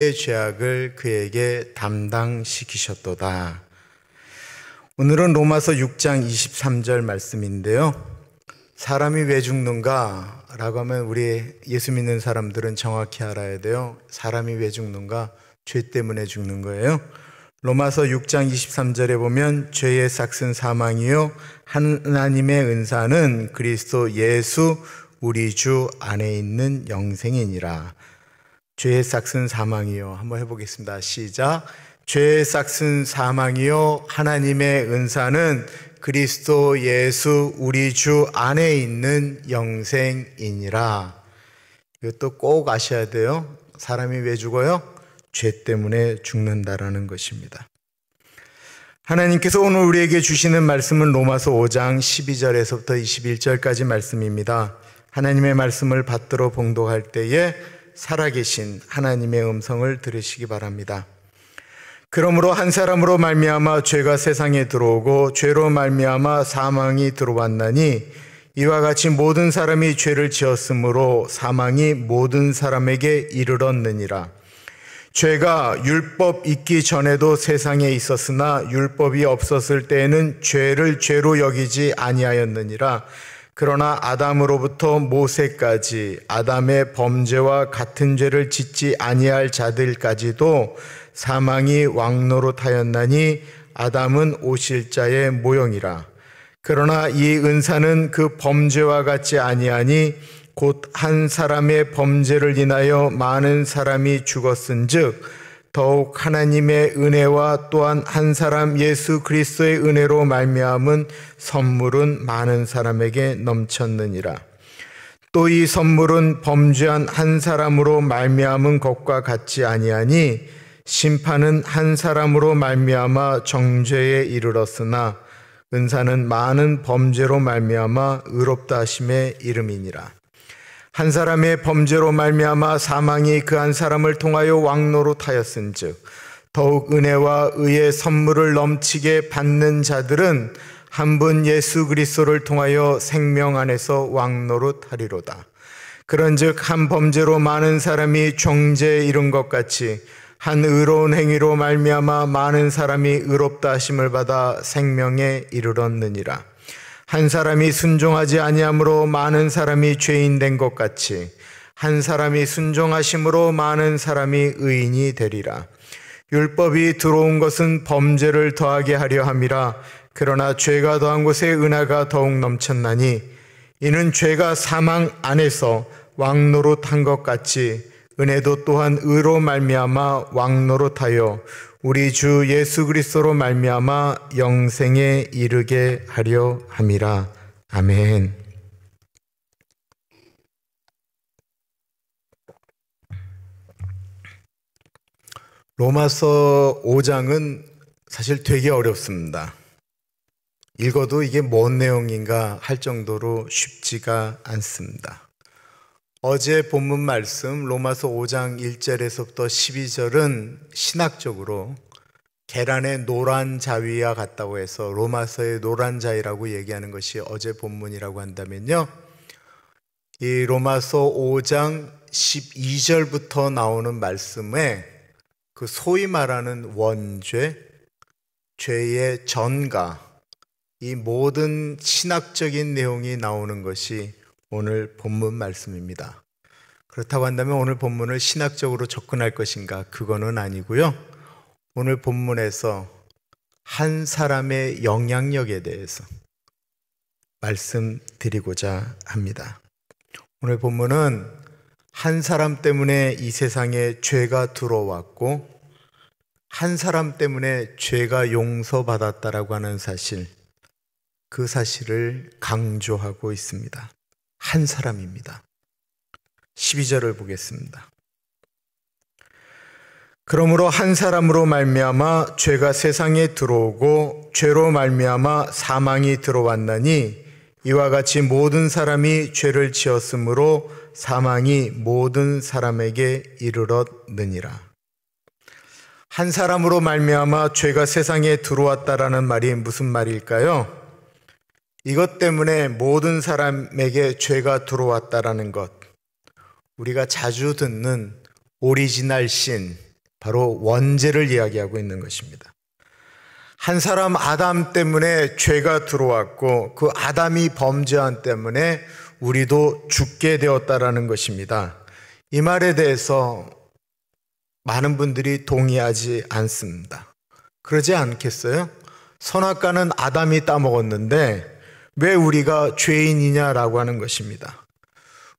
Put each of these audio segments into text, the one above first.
죄악을 그에게 담당시키셨도다. 오늘은 로마서 6장 23절 말씀인데요. 사람이 왜 죽는가? 라고 하면 우리 예수 믿는 사람들은 정확히 알아야 돼요. 사람이 왜 죽는가? 죄 때문에 죽는 거예요. 로마서 6장 23절에 보면 죄의 싹슨 사망이요. 하나님의 은사는 그리스도 예수 우리 주 안에 있는 영생이니라. 죄의 싹슨 사망이요. 한번 해보겠습니다. 시작. 죄의 싹슨 사망이요. 하나님의 은사는 그리스도 예수 우리 주 안에 있는 영생이니라. 이것도 꼭 아셔야 돼요. 사람이 왜 죽어요? 죄 때문에 죽는다라는 것입니다. 하나님께서 오늘 우리에게 주시는 말씀은 로마서 5장 12절에서부터 21절까지 말씀입니다. 하나님의 말씀을 받들어 봉독할 때에 살아계신 하나님의 음성을 들으시기 바랍니다. 그러므로 한 사람으로 말미암아 죄가 세상에 들어오고 죄로 말미암아 사망이 들어왔나니 이와 같이 모든 사람이 죄를 지었으므로 사망이 모든 사람에게 이르렀느니라. 죄가 율법 있기 전에도 세상에 있었으나 율법이 없었을 때에는 죄를 죄로 여기지 아니하였느니라. 그러나 아담으로부터 모세까지 아담의 범죄와 같은 죄를 짓지 아니할 자들까지도 사망이 왕노로 타였나니 아담은 오실 자의 모형이라. 그러나 이 은사는 그 범죄와 같지 아니하니 곧 한 사람의 범죄를 인하여 많은 사람이 죽었은즉 더욱 하나님의 은혜와 또한 한 사람 예수 그리스도의 은혜로 말미암은 선물은 많은 사람에게 넘쳤느니라. 또 이 선물은 범죄한 한 사람으로 말미암은 것과 같지 아니하니 심판은 한 사람으로 말미암아 정죄에 이르렀으나 은사는 많은 범죄로 말미암아 의롭다 하심의 이름이니라. 한 사람의 범죄로 말미암아 사망이 그 한 사람을 통하여 왕노로 타였은즉 더욱 은혜와 의의 선물을 넘치게 받는 자들은 한 분 예수 그리스도를 통하여 생명 안에서 왕노로 타리로다. 그런즉 한 범죄로 많은 사람이 정죄에 이른 것 같이 한 의로운 행위로 말미암아 많은 사람이 의롭다 하심을 받아 생명에 이르렀느니라. 한 사람이 순종하지 아니함으로 많은 사람이 죄인 된 것 같이 한 사람이 순종하심으로 많은 사람이 의인이 되리라. 율법이 들어온 것은 범죄를 더하게 하려 함이라. 그러나 죄가 더한 곳에 은하가 더욱 넘쳤나니 이는 죄가 사망 안에서 왕노릇한 것 같이 은혜도 또한 의로 말미암아 왕노릇하여 우리 주 예수 그리스도로 말미암아 영생에 이르게 하려 함이라. 아멘. 로마서 5장은 사실 되게 어렵습니다. 읽어도 이게 뭔 내용인가 할 정도로 쉽지가 않습니다. 어제 본문 말씀 로마서 5장 1절에서부터 12절은 신학적으로 계란의 노란 자위와 같다고 해서 로마서의 노란 자위라고 얘기하는 것이 어제 본문이라고 한다면요. 이 로마서 5장 12절부터 나오는 말씀에 그 소위 말하는 원죄, 죄의 전가, 이 모든 신학적인 내용이 나오는 것이 오늘 본문 말씀입니다. 그렇다고 한다면 오늘 본문을 신학적으로 접근할 것인가? 그거는 아니고요. 오늘 본문에서 한 사람의 영향력에 대해서 말씀드리고자 합니다. 오늘 본문은 한 사람 때문에 이 세상에 죄가 들어왔고 한 사람 때문에 죄가 용서받았다라고 하는 사실 그 사실을 강조하고 있습니다. 한 사람입니다. 12절을 보겠습니다. 그러므로 한 사람으로 말미암아 죄가 세상에 들어오고 죄로 말미암아 사망이 들어왔나니 이와 같이 모든 사람이 죄를 지었으므로 사망이 모든 사람에게 이르렀느니라. 한 사람으로 말미암아 죄가 세상에 들어왔다라는 말이 무슨 말일까요? 이것 때문에 모든 사람에게 죄가 들어왔다라는 것. 우리가 자주 듣는 오리지널 신, 바로 원죄를 이야기하고 있는 것입니다. 한 사람 아담 때문에 죄가 들어왔고 그 아담이 범죄한 때문에 우리도 죽게 되었다라는 것입니다. 이 말에 대해서 많은 분들이 동의하지 않습니다. 그러지 않겠어요? 선악과는 아담이 따먹었는데 왜 우리가 죄인이냐라고 하는 것입니다.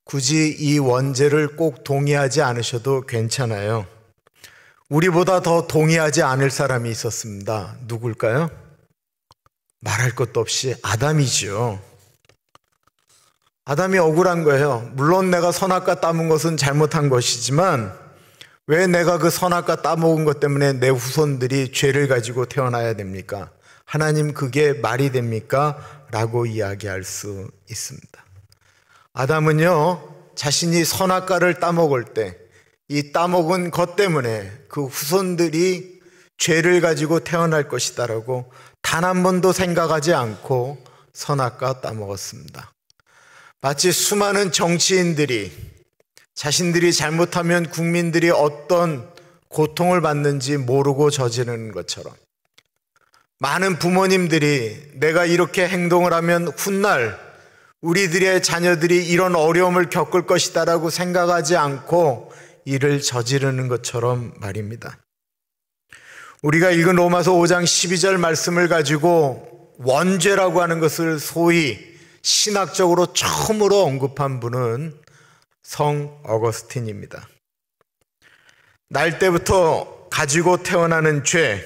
굳이 이 원죄를 꼭 동의하지 않으셔도 괜찮아요. 우리보다 더 동의하지 않을 사람이 있었습니다. 누굴까요? 말할 것도 없이 아담이지요. 아담이 억울한 거예요. 물론 내가 선악과 따먹은 것은 잘못한 것이지만 왜 내가 그 선악과 따먹은 것 때문에 내 후손들이 죄를 가지고 태어나야 됩니까? 하나님 그게 말이 됩니까? 라고 이야기할 수 있습니다. 아담은요, 자신이 선악과를 따먹을 때, 이 따먹은 것 때문에 그 후손들이 죄를 가지고 태어날 것이다라고 단 한 번도 생각하지 않고 선악과 따먹었습니다. 마치 수많은 정치인들이 자신들이 잘못하면 국민들이 어떤 고통을 받는지 모르고 저지르는 것처럼 많은 부모님들이 내가 이렇게 행동을 하면 훗날 우리들의 자녀들이 이런 어려움을 겪을 것이다라고 생각하지 않고 일을 저지르는 것처럼 말입니다. 우리가 읽은 로마서 5장 12절 말씀을 가지고 원죄라고 하는 것을 소위 신학적으로 처음으로 언급한 분은 성 어거스틴입니다. 날 때부터 가지고 태어나는 죄,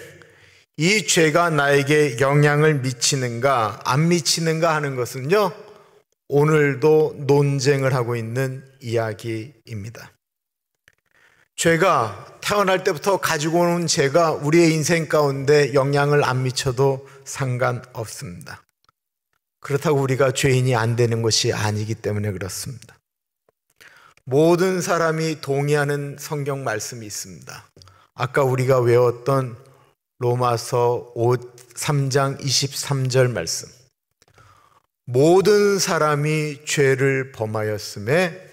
이 죄가 나에게 영향을 미치는가 안 미치는가 하는 것은요. 오늘도 논쟁을 하고 있는 이야기입니다. 죄가 태어날 때부터 가지고 오 죄가 우리의 인생 가운데 영향을 안 미쳐도 상관없습니다. 그렇다고 우리가 죄인이 안 되는 것이 아니기 때문에 그렇습니다. 모든 사람이 동의하는 성경 말씀이 있습니다. 아까 우리가 외웠던 로마서 5, 3장 23절 말씀. 모든 사람이 죄를 범하였음에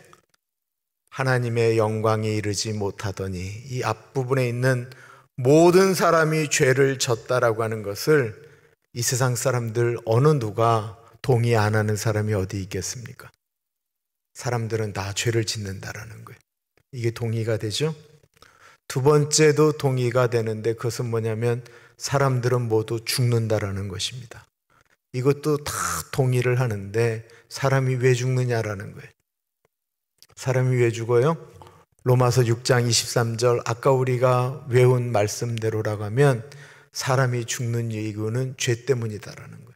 하나님의 영광이 이르지 못하더니 이 앞부분에 있는 모든 사람이 죄를 졌다라고 하는 것을 이 세상 사람들 어느 누가 동의 안 하는 사람이 어디 있겠습니까? 사람들은 다 죄를 짓는다라는 거예요. 이게 동의가 되죠? 두 번째도 동의가 되는데 그것은 뭐냐면 사람들은 모두 죽는다라는 것입니다. 이것도 다 동의를 하는데 사람이 왜 죽느냐라는 거예요. 사람이 왜 죽어요? 로마서 6장 23절 아까 우리가 외운 말씀대로라고 하면 사람이 죽는 이유는 죄 때문이다라는 거예요.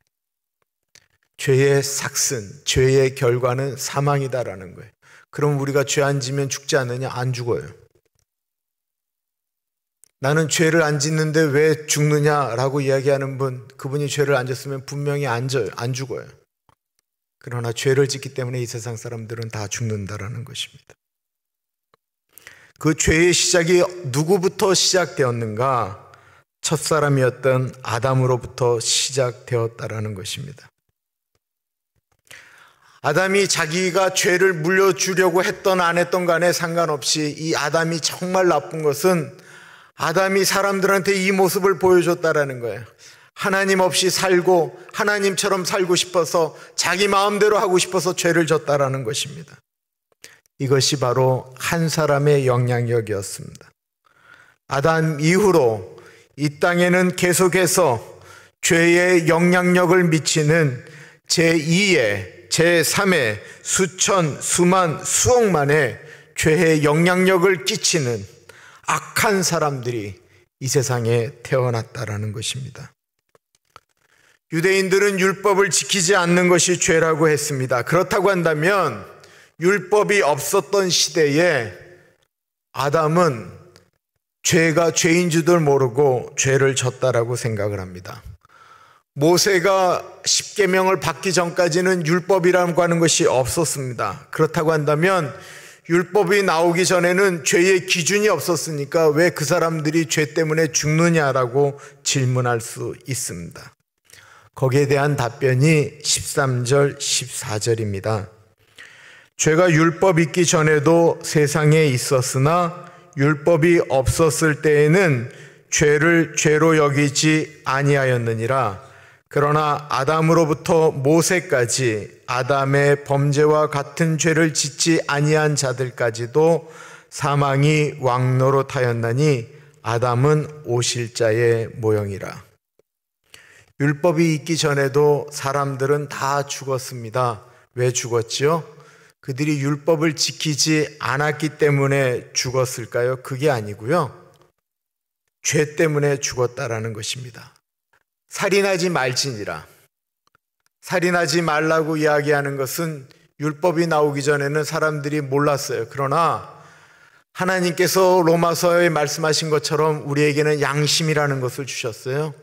죄의 삭슨, 죄의 결과는 사망이다라는 거예요. 그럼 우리가 죄 안 지면 죽지 않느냐? 안 죽어요. 나는 죄를 안 짓는데 왜 죽느냐라고 이야기하는 분, 그분이 죄를 안 졌으면 분명히 안, 져요, 안 죽어요. 그러나 죄를 짓기 때문에 이 세상 사람들은 다 죽는다라는 것입니다. 그 죄의 시작이 누구부터 시작되었는가? 첫사람이었던 아담으로부터 시작되었다라는 것입니다. 아담이 자기가 죄를 물려주려고 했던 안 했던 간에 상관없이 이 아담이 정말 나쁜 것은 아담이 사람들한테 이 모습을 보여줬다라는 거예요. 하나님 없이 살고 하나님처럼 살고 싶어서 자기 마음대로 하고 싶어서 죄를 졌다라는 것입니다. 이것이 바로 한 사람의 영향력이었습니다. 아담 이후로 이 땅에는 계속해서 죄의 영향력을 미치는 제2의, 제3의 수천, 수만, 수억만의 죄의 영향력을 끼치는 악한 사람들이 이 세상에 태어났다라는 것입니다. 유대인들은 율법을 지키지 않는 것이 죄라고 했습니다. 그렇다고 한다면 율법이 없었던 시대에 아담은 죄가 죄인 줄 모르고 죄를 졌다라고 생각을 합니다. 모세가 십계명을 받기 전까지는 율법이라고 하는 것이 없었습니다. 그렇다고 한다면 율법이 나오기 전에는 죄의 기준이 없었으니까 왜 그 사람들이 죄 때문에 죽느냐라고 질문할 수 있습니다. 거기에 대한 답변이 13절, 14절입니다. 죄가 율법 있기 전에도 세상에 있었으나 율법이 없었을 때에는 죄를 죄로 여기지 아니하였느니라 그러나 아담으로부터 모세까지 아담의 범죄와 같은 죄를 짓지 아니한 자들까지도 사망이 왕로로 타였나니 아담은 오실자의 모형이라. 율법이 있기 전에도 사람들은 다 죽었습니다. 왜 죽었지요? 그들이 율법을 지키지 않았기 때문에 죽었을까요? 그게 아니고요. 죄 때문에 죽었다라는 것입니다. 살인하지 말지니라. 살인하지 말라고 이야기하는 것은 율법이 나오기 전에는 사람들이 몰랐어요. 그러나 하나님께서 로마서에 말씀하신 것처럼 우리에게는 양심이라는 것을 주셨어요.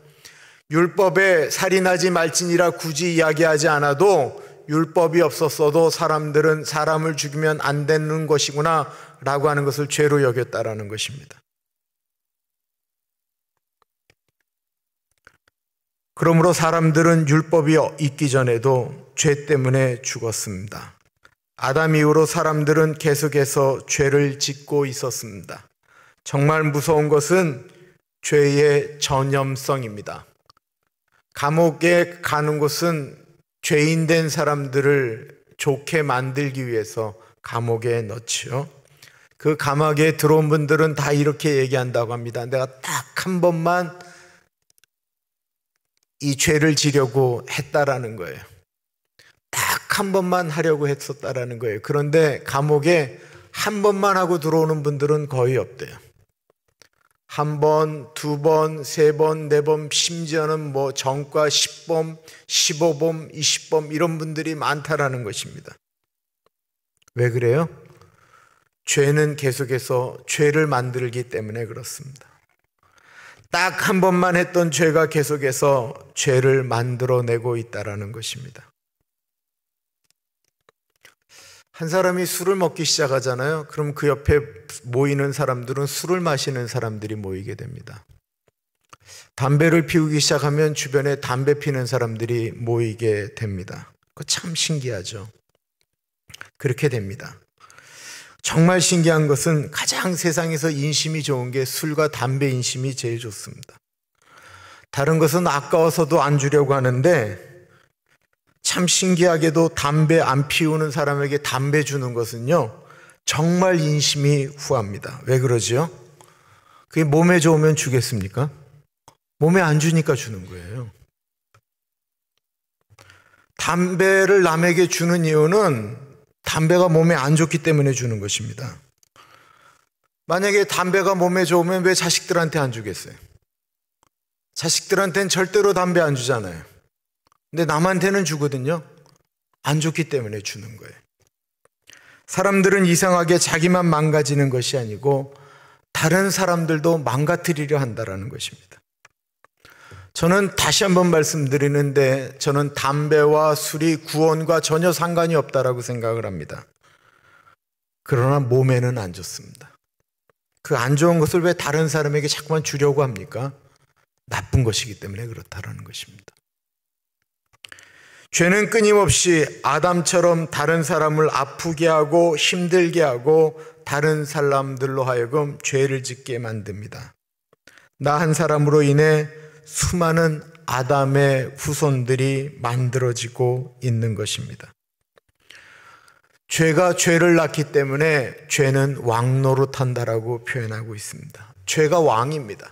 율법에 살인하지 말지니라 굳이 이야기하지 않아도 율법이 없었어도 사람들은 사람을 죽이면 안 되는 것이구나 라고 하는 것을 죄로 여겼다라는 것입니다. 그러므로 사람들은 율법이 있기 전에도 죄 때문에 죽었습니다. 아담 이후로 사람들은 계속해서 죄를 짓고 있었습니다. 정말 무서운 것은 죄의 전염성입니다. 감옥에 가는 것은 죄인된 사람들을 좋게 만들기 위해서 감옥에 넣지요. 그 감옥에 들어온 분들은 다 이렇게 얘기한다고 합니다. 내가 딱 한 번만 이 죄를 지려고 했다라는 거예요. 딱 한 번만 하려고 했었다라는 거예요. 그런데 감옥에 한 번만 하고 들어오는 분들은 거의 없대요. 한 번, 두 번, 세 번, 네 번, 심지어는 뭐 정과 10범, 15범, 20범 이런 분들이 많다라는 것입니다. 왜 그래요? 죄는 계속해서 죄를 만들기 때문에 그렇습니다. 딱한 번만 했던 죄가 계속해서 죄를 만들어내고 있다라는 것입니다. 한 사람이 술을 먹기 시작하잖아요. 그럼 그 옆에 모이는 사람들은 술을 마시는 사람들이 모이게 됩니다. 담배를 피우기 시작하면 주변에 담배 피는 사람들이 모이게 됩니다. 그거참 신기하죠. 그렇게 됩니다. 정말 신기한 것은 가장 세상에서 인심이 좋은 게 술과 담배 인심이 제일 좋습니다. 다른 것은 아까워서도 안 주려고 하는데 참 신기하게도 담배 안 피우는 사람에게 담배 주는 것은요, 정말 인심이 후합니다. 왜 그러지요? 그게 몸에 좋으면 주겠습니까? 몸에 안 주니까 주는 거예요. 담배를 남에게 주는 이유는 담배가 몸에 안 좋기 때문에 주는 것입니다. 만약에 담배가 몸에 좋으면 왜 자식들한테 안 주겠어요? 자식들한테는 절대로 담배 안 주잖아요. 근데 남한테는 주거든요. 안 좋기 때문에 주는 거예요. 사람들은 이상하게 자기만 망가지는 것이 아니고 다른 사람들도 망가뜨리려 한다라는 것입니다. 저는 다시 한번 말씀드리는데 저는 담배와 술이 구원과 전혀 상관이 없다라고 생각을 합니다. 그러나 몸에는 안 좋습니다. 그 안 좋은 것을 왜 다른 사람에게 자꾸만 주려고 합니까? 나쁜 것이기 때문에 그렇다라는 것입니다. 죄는 끊임없이 아담처럼 다른 사람을 아프게 하고 힘들게 하고 다른 사람들로 하여금 죄를 짓게 만듭니다. 나 한 사람으로 인해 수많은 아담의 후손들이 만들어지고 있는 것입니다. 죄가 죄를 낳기 때문에 죄는 왕노릇한다라고 표현하고 있습니다. 죄가 왕입니다.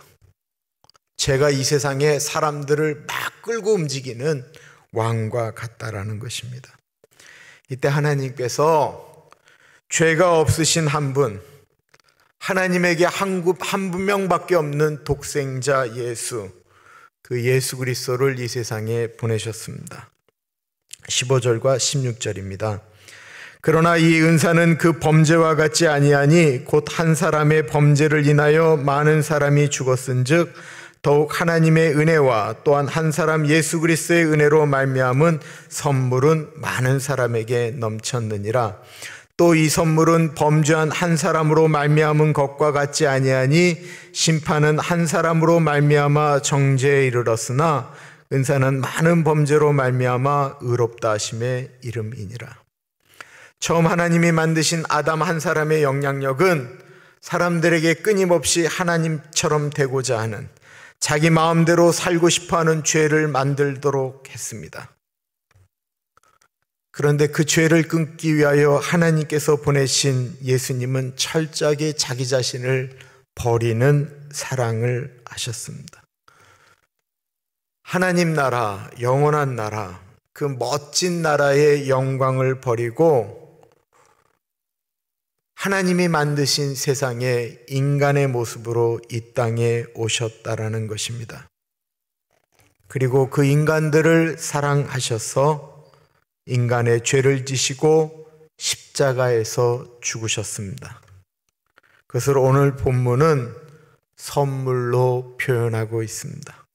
죄가 이 세상에 사람들을 막 끌고 움직이는 왕과 같다라는 것입니다. 이때 하나님께서 죄가 없으신 한 분, 하나님에게 한, 한 분명밖에 없는 독생자 예수, 그 예수 그리스도를 이 세상에 보내셨습니다. 15절과 16절입니다. 그러나 이 은사는 그 범죄와 같지 아니하니 곧 한 사람의 범죄를 인하여 많은 사람이 죽었은즉 더욱 하나님의 은혜와 또한 한 사람 예수 그리스도의 은혜로 말미암은 선물은 많은 사람에게 넘쳤느니라. 또이 선물은 범죄한 한 사람으로 말미암은 것과 같지 아니하니 심판은 한 사람으로 말미암아 정죄에 이르렀으나 은사는 많은 범죄로 말미암아 의롭다 하심의 이름이니라. 처음 하나님이 만드신 아담 한 사람의 영향력은 사람들에게 끊임없이 하나님처럼 되고자 하는 자기 마음대로 살고 싶어 하는 죄를 만들도록 했습니다. 그런데 그 죄를 끊기 위하여 하나님께서 보내신 예수님은 철저하게 자기 자신을 버리는 사랑을 하셨습니다. 하나님 나라, 영원한 나라, 그 멋진 나라의 영광을 버리고 하나님이 만드신 세상에 인간의 모습으로 이 땅에 오셨다라는 것입니다. 그리고 그 인간들을 사랑하셔서 인간의 죄를 지시고 십자가에서 죽으셨습니다. 그것을 오늘 본문은 선물로 표현하고 있습니다.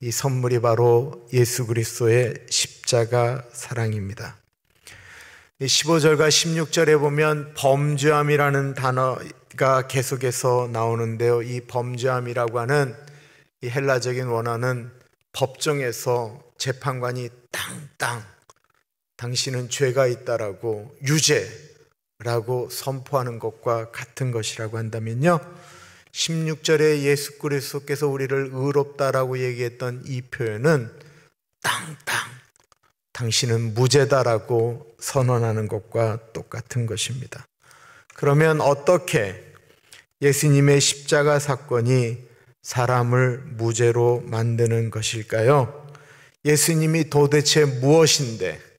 이 선물이 바로 예수 그리스도의 십자가 사랑입니다. 15절과 16절에 보면 범죄함이라는 단어가 계속해서 나오는데요. 이 범죄함이라고 하는 이 헬라적인 원어는 법정에서 재판관이 땅땅 당신은 죄가 있다라고 유죄라고 선포하는 것과 같은 것이라고 한다면요. 16절에 예수 그리스도께서 우리를 의롭다라고 얘기했던 이 표현은 땅땅 당신은 무죄다라고 선언하는 것과 똑같은 것입니다. 그러면 어떻게 예수님의 십자가 사건이 사람을 무죄로 만드는 것일까요? 예수님이 도대체 무엇인데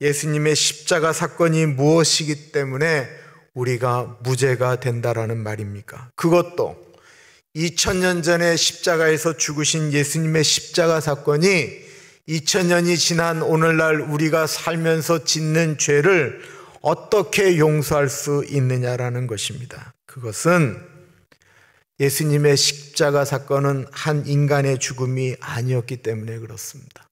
예수님의 십자가 사건이 무엇이기 때문에 우리가 무죄가 된다라는 말입니까? 그것도 2000년 전에 십자가에서 죽으신 예수님의 십자가 사건이 2000년이 지난 오늘날 우리가 살면서 짓는 죄를 어떻게 용서할 수 있느냐라는 것입니다. 그것은 예수님의 십자가 사건은 한 인간의 죽음이 아니었기 때문에 그렇습니다.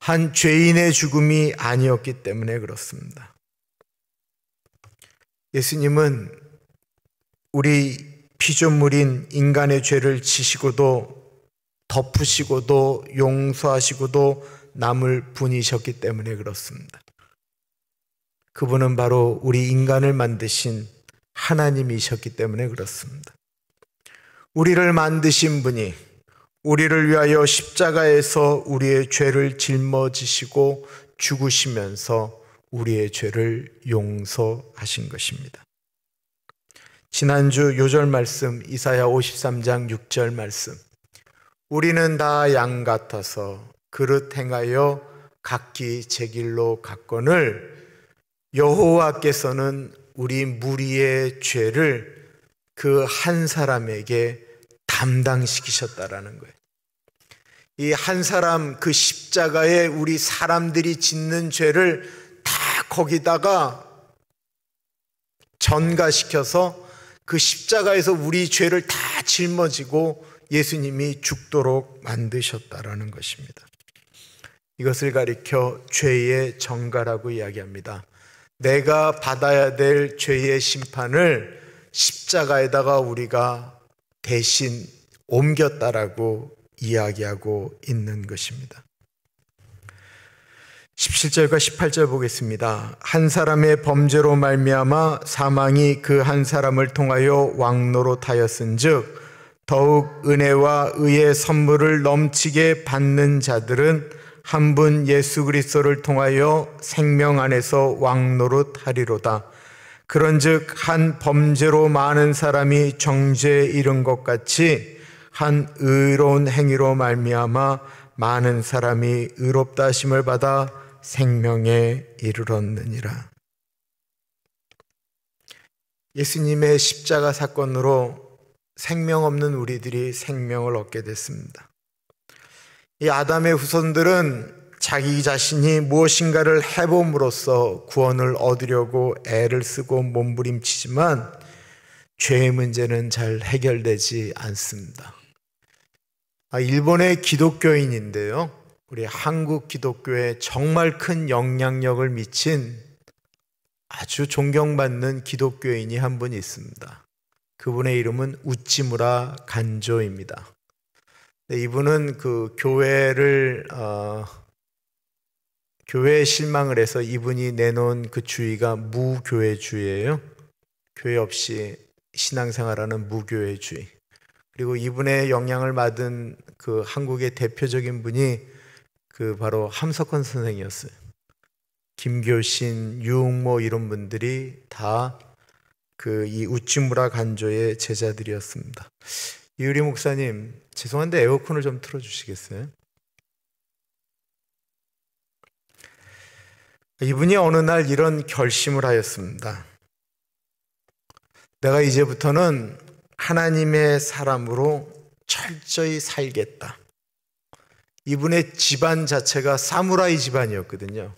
한 죄인의 죽음이 아니었기 때문에 그렇습니다. 예수님은 우리 피조물인 인간의 죄를 지시고도 덮으시고도 용서하시고도 남을 분이셨기 때문에 그렇습니다. 그분은 바로 우리 인간을 만드신 하나님이셨기 때문에 그렇습니다. 우리를 만드신 분이 우리를 위하여 십자가에서 우리의 죄를 짊어지시고 죽으시면서 우리의 죄를 용서하신 것입니다. 지난주 요절 말씀 이사야 53장 6절 말씀 우리는 다 양 같아서 그릇 행하여 각기 제 길로 갔거늘 여호와께서는 우리 무리의 죄를 그 한 사람에게 담당시키셨다라는 거예요. 이 한 사람 그 십자가에 우리 사람들이 짓는 죄를 다 거기다가 전가시켜서 그 십자가에서 우리 죄를 다 짊어지고 예수님이 죽도록 만드셨다라는 것입니다. 이것을 가리켜 죄의 정가라고 이야기합니다. 내가 받아야 될 죄의 심판을 십자가에다가 우리가 대신 옮겼다라고 이야기하고 있는 것입니다. 17절과 18절 보겠습니다. 한 사람의 범죄로 말미암아 사망이 그 한 사람을 통하여 왕노로 타였은즉 더욱 은혜와 의의 선물을 넘치게 받는 자들은 한 분 예수 그리스도를 통하여 생명 안에서 왕노로 타리로다. 그런즉 한 범죄로 많은 사람이 정죄에 이른 것 같이 한 의로운 행위로 말미암아 많은 사람이 의롭다 하심을 받아 생명에 이르렀느니라. 예수님의 십자가 사건으로 생명 없는 우리들이 생명을 얻게 됐습니다. 이 아담의 후손들은 자기 자신이 무엇인가를 해봄으로써 구원을 얻으려고 애를 쓰고 몸부림치지만 죄의 문제는 잘 해결되지 않습니다. 아, 일본의 기독교인인데요. 우리 한국 기독교에 정말 큰 영향력을 미친 아주 존경받는 기독교인이 한 분 있습니다. 그분의 이름은 우찌무라 간조입니다. 네, 이분은 그 교회를 어, 교회에 실망을 해서 이분이 내놓은 그 주의가 무교회주의예요. 교회 없이 신앙생활하는 무교회주의. 그리고 이분의 영향을 받은 그 한국의 대표적인 분이 그 바로 함석헌 선생이었어요. 김교신, 유흥모 이런 분들이 다 그 이 우찌무라 간조의 제자들이었습니다. 이유리 목사님, 죄송한데 에어컨을 좀 틀어주시겠어요? 이분이 어느 날 이런 결심을 하였습니다. 내가 이제부터는 하나님의 사람으로 철저히 살겠다. 이분의 집안 자체가 사무라이 집안이었거든요.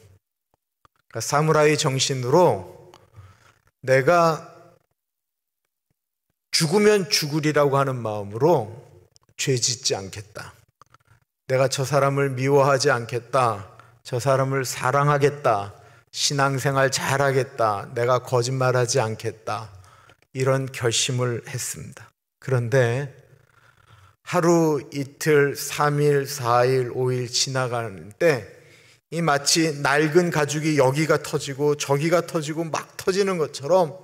그러니까 사무라이 정신으로 내가 죽으면 죽으리라고 하는 마음으로 죄 짓지 않겠다. 내가 저 사람을 미워하지 않겠다. 저 사람을 사랑하겠다. 신앙생활 잘하겠다. 내가 거짓말하지 않겠다. 이런 결심을 했습니다. 그런데 하루 이틀, 3일, 4일, 5일 지나가는 때, 이 마치 낡은 가죽이 여기가 터지고 저기가 터지고 막 터지는 것처럼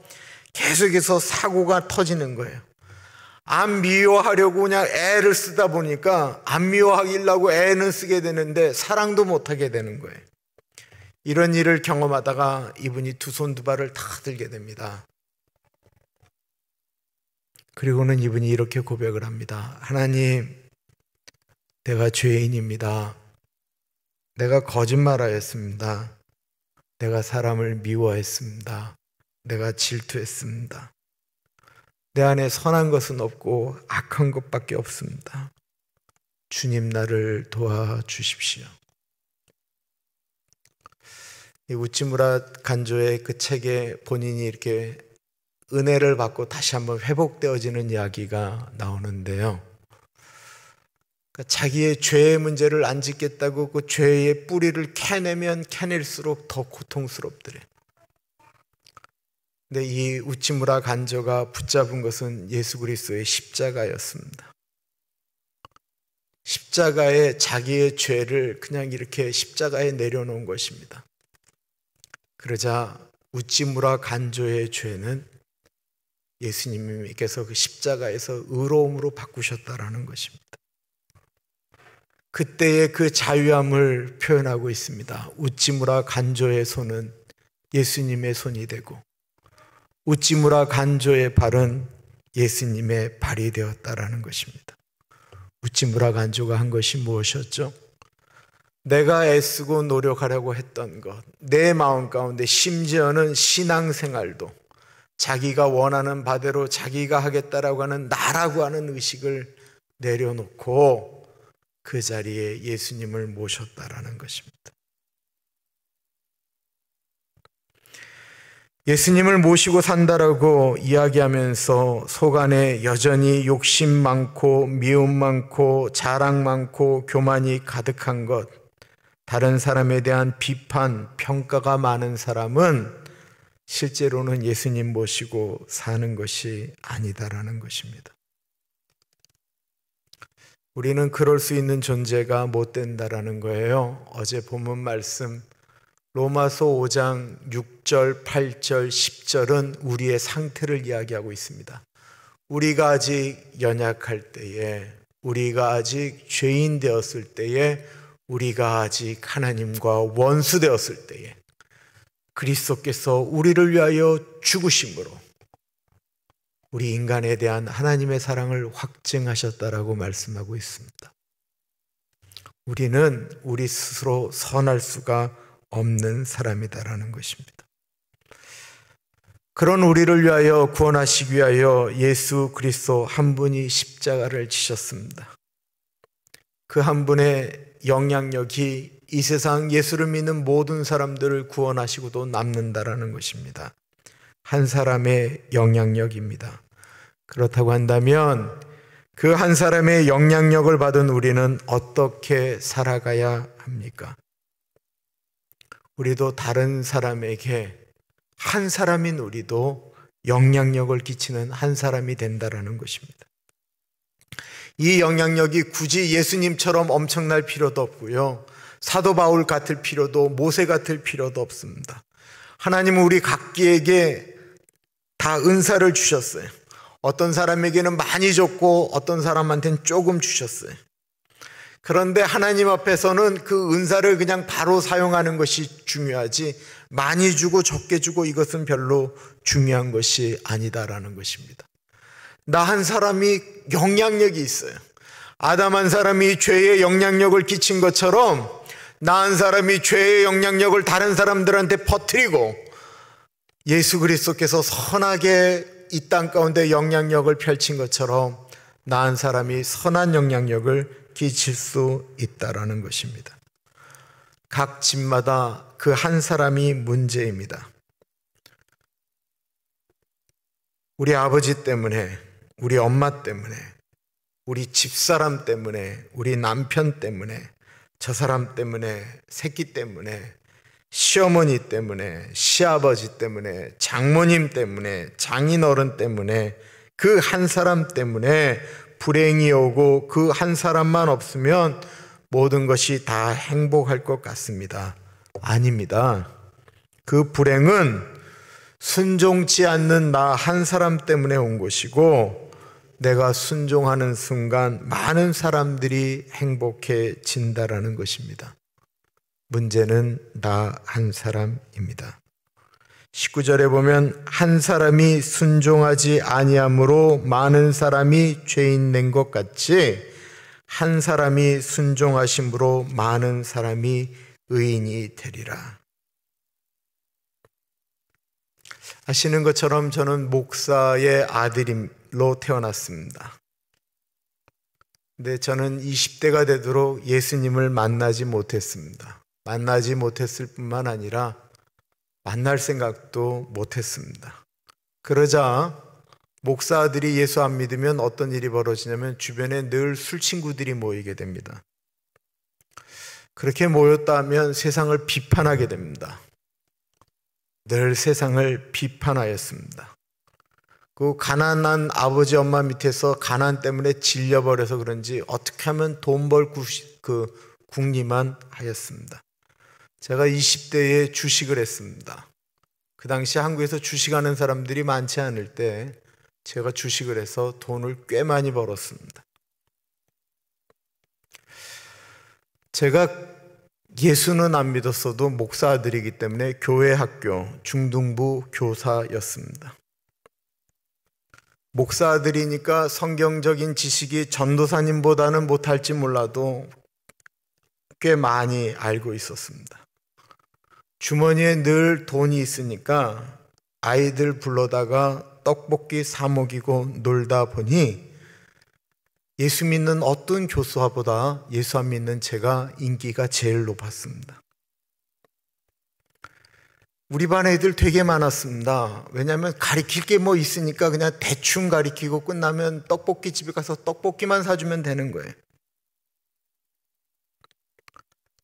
계속해서 사고가 터지는 거예요. 안 미워하려고 그냥 애를 쓰다 보니까 안미워하길라고 애는 쓰게 되는데 사랑도 못하게 되는 거예요. 이런 일을 경험하다가 이분이 두 손 두 발을 다 들게 됩니다. 그리고는 이분이 이렇게 고백을 합니다. 하나님, 내가 죄인입니다. 내가 거짓말하였습니다. 내가 사람을 미워했습니다. 내가 질투했습니다. 내 안에 선한 것은 없고 악한 것밖에 없습니다. 주님 나를 도와주십시오. 이 우찌무라 간조의 그 책에 본인이 이렇게 은혜를 받고 다시 한번 회복되어지는 이야기가 나오는데요. 그러니까 자기의 죄의 문제를 안 짓겠다고 그 죄의 뿌리를 캐내면 캐낼수록 더 고통스럽더래. 근데 이우찌무라간조가 붙잡은 것은 예수 그리스도의 십자가였습니다. 십자가에 자기의 죄를 그냥 이렇게 십자가에 내려놓은 것입니다. 그러자 우찌무라 간조의 죄는 예수님께서 그 십자가에서 의로움으로 바꾸셨다라는 것입니다. 그때의 그 자유함을 표현하고 있습니다. 우찌무라 간조의 손은 예수님의 손이 되고 우찌무라 간조의 발은 예수님의 발이 되었다라는 것입니다. 우찌무라 간조가 한 것이 무엇이었죠? 내가 애쓰고 노력하려고 했던 것, 내 마음 가운데 심지어는 신앙생활도 자기가 원하는 바대로 자기가 하겠다라고 하는 나라고 하는 의식을 내려놓고 그 자리에 예수님을 모셨다라는 것입니다. 예수님을 모시고 산다라고 이야기하면서 속안에 여전히 욕심 많고 미움 많고 자랑 많고 교만이 가득한 것, 다른 사람에 대한 비판, 평가가 많은 사람은 실제로는 예수님 모시고 사는 것이 아니다라는 것입니다. 우리는 그럴 수 있는 존재가 못 된다라는 거예요. 어제 본문 말씀 로마서 5장 6절, 8절, 10절은 우리의 상태를 이야기하고 있습니다. 우리가 아직 연약할 때에, 우리가 아직 죄인 되었을 때에, 우리가 아직 하나님과 원수 되었을 때에, 그리스도께서 우리를 위하여 죽으심으로, 우리 인간에 대한 하나님의 사랑을 확증하셨다라고 말씀하고 있습니다. 우리는 우리 스스로 선할 수가 없는 사람이다라는 것입니다. 그런 우리를 위하여 구원하시기 위하여 예수 그리스도 한 분이 십자가를 지셨습니다. 그 한 분의 영향력이 이 세상 예수를 믿는 모든 사람들을 구원하시고도 남는다라는 것입니다. 한 사람의 영향력입니다. 그렇다고 한다면 그 한 사람의 영향력을 받은 우리는 어떻게 살아가야 합니까? 우리도 다른 사람에게 한 사람인 우리도 영향력을 끼치는 한 사람이 된다라는 것입니다. 이 영향력이 굳이 예수님처럼 엄청날 필요도 없고요. 사도 바울 같을 필요도 모세 같을 필요도 없습니다. 하나님은 우리 각기에게 다 은사를 주셨어요. 어떤 사람에게는 많이 줬고 어떤 사람한테는 조금 주셨어요. 그런데 하나님 앞에서는 그 은사를 그냥 바로 사용하는 것이 중요하지 많이 주고 적게 주고 이것은 별로 중요한 것이 아니다라는 것입니다. 나 한 사람이 영향력이 있어요. 아담 한 사람이 죄의 영향력을 끼친 것처럼 나 한 사람이 죄의 영향력을 다른 사람들한테 퍼뜨리고 예수 그리스도께서 선하게 이 땅 가운데 영향력을 펼친 것처럼 나 한 사람이 선한 영향력을 끼칠 수 있다라는 것입니다. 각 집마다 그 한 사람이 문제입니다. 우리 아버지 때문에, 우리 엄마 때문에, 우리 집사람 때문에, 우리 남편 때문에, 저 사람 때문에, 새끼 때문에, 시어머니 때문에, 시아버지 때문에, 장모님 때문에, 장인어른 때문에, 그 한 사람 때문에 불행이 오고 그 한 사람만 없으면 모든 것이 다 행복할 것 같습니다. 아닙니다. 그 불행은 순종치 않는 나 한 사람 때문에 온 것이고 내가 순종하는 순간 많은 사람들이 행복해진다라는 것입니다. 문제는 나 한 사람입니다. 19절에 보면 한 사람이 순종하지 아니함으로 많은 사람이 죄인 된 것 같이 한 사람이 순종하심으로 많은 사람이 의인이 되리라. 아시는 것처럼 저는 목사의 아들로 태어났습니다. 근데 저는 20대가 되도록 예수님을 만나지 못했습니다. 만나지 못했을 뿐만 아니라 만날 생각도 못했습니다. 그러자 목사들이 예수 안 믿으면 어떤 일이 벌어지냐면 주변에 늘 술친구들이 모이게 됩니다. 그렇게 모였다면 세상을 비판하게 됩니다. 늘 세상을 비판하였습니다. 그 가난한 아버지 엄마 밑에서 가난 때문에 질려버려서 그런지 어떻게 하면 돈벌그 궁리만 하였습니다. 제가 20대에 주식을 했습니다. 그 당시 한국에서 주식하는 사람들이 많지 않을 때 제가 주식을 해서 돈을 꽤 많이 벌었습니다. 제가 예수는 안 믿었어도 목사 아들이기 때문에 교회 학교 중등부 교사였습니다. 목사 아들이니까 성경적인 지식이 전도사님보다는 못할지 몰라도 꽤 많이 알고 있었습니다. 주머니에 늘 돈이 있으니까 아이들 불러다가 떡볶이 사 먹이고 놀다 보니 예수 믿는 어떤 교수화보다 예수 안 믿는 제가 인기가 제일 높았습니다. 우리 반 애들 되게 많았습니다. 왜냐하면 가리킬 게 뭐 있으니까 그냥 대충 가리키고 끝나면 떡볶이 집에 가서 떡볶이만 사주면 되는 거예요.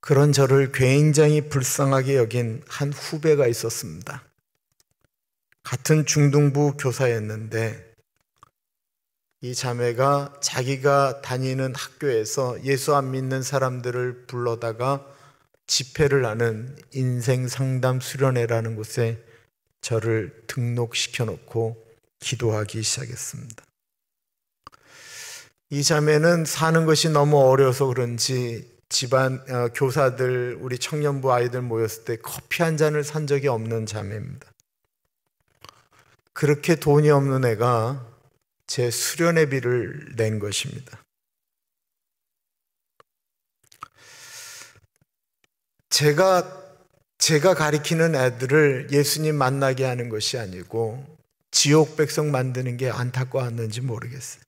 그런 저를 굉장히 불쌍하게 여긴 한 후배가 있었습니다. 같은 중등부 교사였는데 이 자매가 자기가 다니는 학교에서 예수 안 믿는 사람들을 불러다가 집회를 하는 인생 상담 수련회라는 곳에 저를 등록시켜 놓고 기도하기 시작했습니다. 이 자매는 사는 것이 너무 어려서 그런지 집안 어, 교사들 우리 청년부 아이들 모였을 때 커피 한 잔을 산 적이 없는 자매입니다. 그렇게 돈이 없는 애가 제 수련회비를 낸 것입니다. 제가 제가 가리키는 애들을 예수님 만나게 하는 것이 아니고 지옥 백성 만드는 게 안타까웠는지 모르겠어요.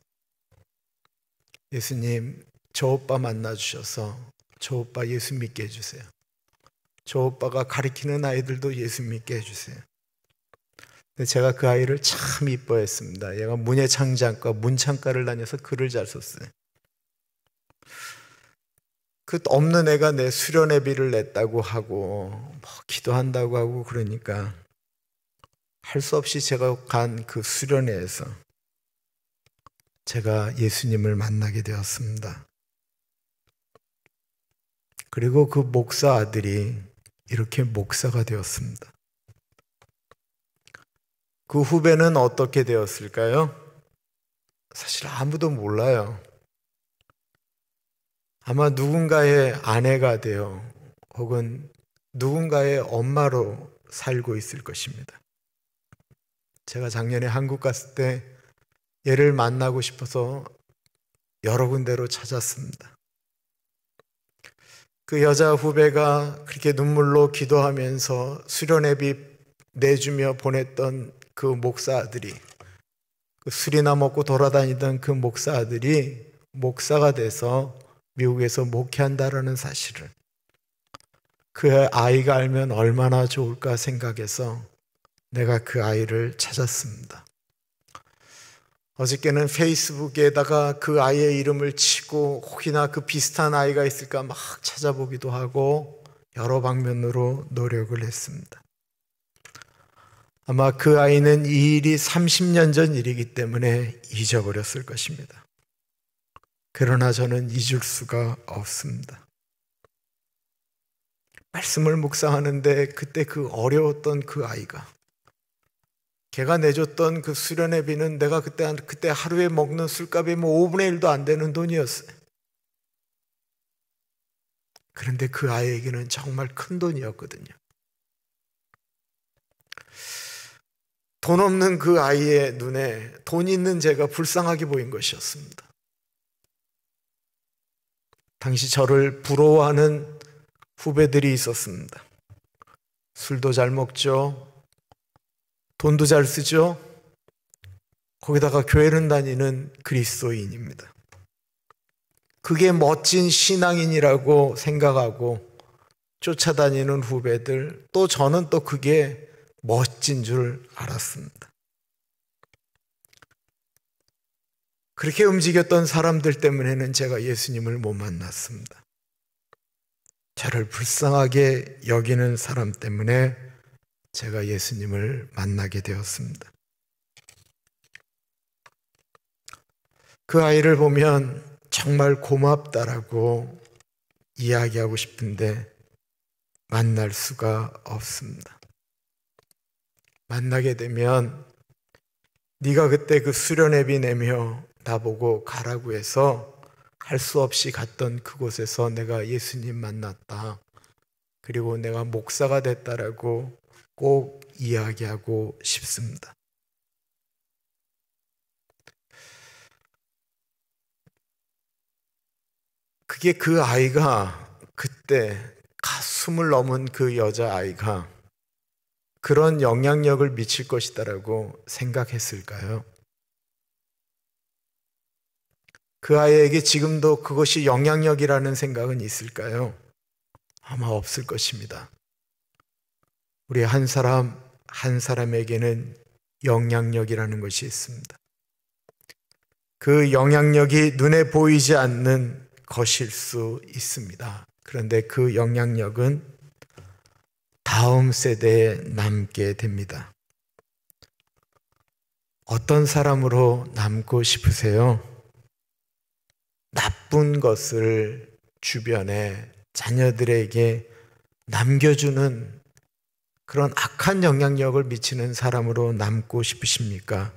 예수님 저 오빠 만나주셔서 저 오빠 예수 믿게 해주세요. 저 오빠가 가르키는 아이들도 예수 믿게 해주세요. 제가 그 아이를 참 이뻐했습니다. 얘가 문예창작과 문창과를 다녀서 글을 잘 썼어요. 그 없는 애가 내 수련회비를 냈다고 하고 뭐 기도한다고 하고 그러니까 할 수 없이 제가 간 그 수련회에서 제가 예수님을 만나게 되었습니다. 그리고 그 목사 아들이 이렇게 목사가 되었습니다. 그 후배는 어떻게 되었을까요? 사실 아무도 몰라요. 아마 누군가의 아내가 되어 혹은 누군가의 엄마로 살고 있을 것입니다. 제가 작년에 한국 갔을 때 얘를 만나고 싶어서 여러 군데로 찾았습니다. 그 여자 후배가 그렇게 눈물로 기도하면서 수련회비 내주며 보냈던 그 목사 아들이 그 술이나 먹고 돌아다니던 그 목사 아들이 목사가 돼서 미국에서 목회한다라는 사실을 그 아이가 알면 얼마나 좋을까 생각해서 내가 그 아이를 찾았습니다. 어저께는 페이스북에다가 그 아이의 이름을 치고 혹이나 그 비슷한 아이가 있을까 막 찾아보기도 하고 여러 방면으로 노력을 했습니다. 아마 그 아이는 이 일이 30년 전 일이기 때문에 잊어버렸을 것입니다. 그러나 저는 잊을 수가 없습니다. 말씀을 묵상하는데 그때 그 어려웠던 그 아이가 걔가 내줬던 그수련회 비는 내가 그때, 그때 하루에 먹는 술값이 뭐 5분의 1도 안 되는 돈이었어요. 그런데 그 아이에게는 정말 큰 돈이었거든요. 돈 없는 그 아이의 눈에 돈 있는 제가 불쌍하게 보인 것이었습니다. 당시 저를 부러워하는 후배들이 있었습니다. 술도 잘 먹죠. 돈도 잘 쓰죠? 거기다가 교회는 다니는 그리스도인입니다. 그게 멋진 신앙인이라고 생각하고 쫓아다니는 후배들, 또 저는 또 그게 멋진 줄 알았습니다. 그렇게 움직였던 사람들 때문에는 제가 예수님을 못 만났습니다. 저를 불쌍하게 여기는 사람 때문에 제가 예수님을 만나게 되었습니다. 그 아이를 보면 정말 고맙다라고 이야기하고 싶은데 만날 수가 없습니다. 만나게 되면 네가 그때 그 수련회비 내며 나보고 가라고 해서 할 수 없이 갔던 그곳에서 내가 예수님 만났다. 그리고 내가 목사가 됐다라고 꼭 이야기하고 싶습니다. 그게 그 아이가 그때 가슴을 넘은 그 여자아이가 그런 영향력을 미칠 것이다라고 생각했을까요? 그 아이에게 지금도 그것이 영향력이라는 생각은 있을까요? 아마 없을 것입니다. 우리 한 사람 한 사람에게는 영향력이라는 것이 있습니다. 그 영향력이 눈에 보이지 않는 것일 수 있습니다. 그런데 그 영향력은 다음 세대에 남게 됩니다. 어떤 사람으로 남고 싶으세요? 나쁜 것을 주변에 자녀들에게 남겨주는 그런 악한 영향력을 미치는 사람으로 남고 싶으십니까?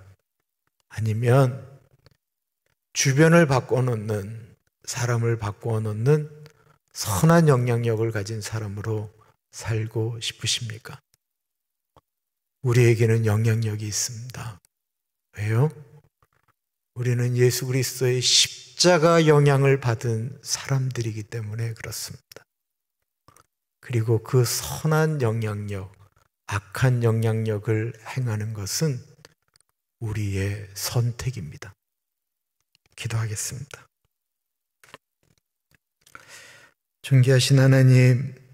아니면 주변을 바꿔놓는 사람을 바꿔놓는 선한 영향력을 가진 사람으로 살고 싶으십니까? 우리에게는 영향력이 있습니다. 왜요? 우리는 예수 그리스도의 십자가 영향을 받은 사람들이기 때문에 그렇습니다. 그리고 그 선한 영향력, 악한 영향력을 행하는 것은 우리의 선택입니다. 기도하겠습니다. 존귀하신 하나님,